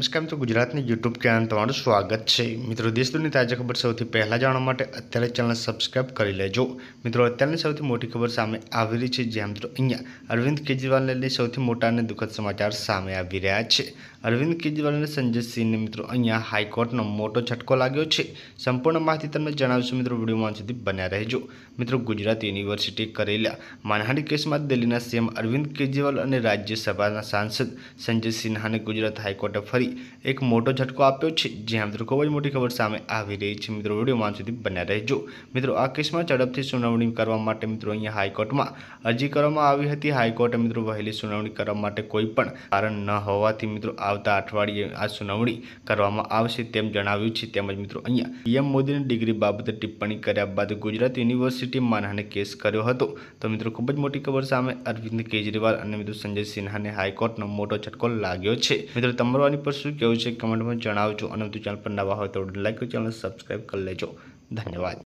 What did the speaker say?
નમસ્કાર મિત્રો ગુજરાતની યુટ્યુબ ચેનલ તમારું સ્વાગત છે મિત્રો દેશ દુનિયાની તાજા ખબર સૌથી પહેલાં જાણવા માટે અત્યારે ચેનલ સબસ્ક્રાઇબ કરી લેજો મિત્રો અત્યારની સૌથી મોટી ખબર સામે આવી રહી છે જ્યાં મિત્રો અહીંયા અરવિંદ કેજરીવાલને લઈ સૌથી મોટા અને દુઃખદ સમાચાર સામે આવી રહ્યા છે અરવિંદ કેજરીવાલ અને સંજય સિંહને મિત્રો અહીંયા હાઈકોર્ટનો મોટો છટકો લાગ્યો છે સંપૂર્ણ માહિતી તમને જણાવશું મિત્રો વિડીયોમાં સુધી બન્યા રહેજો મિત્રો ગુજરાત યુનિવર્સિટી કરેલા માનહાની કેસમાં દિલ્હીના સીએમ અરવિંદ કેજરીવાલ અને રાજ્યસભાના સાંસદ સંજય સિન્હાને ગુજરાત હાઈકોર્ટે ફરી એક મોટો ઝટકો આપ્યો છે જ્યાં મિત્રો ખૂબ જ મોટી ખબર સામે આવી રહી છે મિત્રો વિડીયોમાં સુધી બન્યા રહેજો મિત્રો આ કેસમાં ઝડપથી સુનાવણી કરવા માટે મિત્રો અહીંયા હાઈકોર્ટમાં અરજી કરવામાં આવી હતી હાઈકોર્ટે મિત્રો વહેલી સુનાવણી કરવા માટે કોઈ પણ કારણ ન હોવાથી મિત્રો આવતા અઠવાડિયે આ સુનાવણી કરવામાં આવશે તેમ જણાવ્યું છે તેમજ મિત્રો અહીંયા પીએમ મોદીની ડિગ્રી બાબતે ટિપ્પણી કર્યા બાદ ગુજરાત યુનિવર્સિટી માનહાને કેસ કર્યો હતો તો મિત્રો ખૂબ જ મોટી ખબર સામે અરવિંદ કેજરીવાલ અને મિત્રો સંજય સિન્હાને હાઈકોર્ટનો મોટો ઝટકો લાગ્યો છે મિત્રો તમારો આની પર શું કહેવું છે કમેન્ટમાં જણાવજો અને તું ચેનલ પર નવા હોય તો લાઈક ચેનલ સબસ્ક્રાઈબ કરી લેજો ધન્યવાદ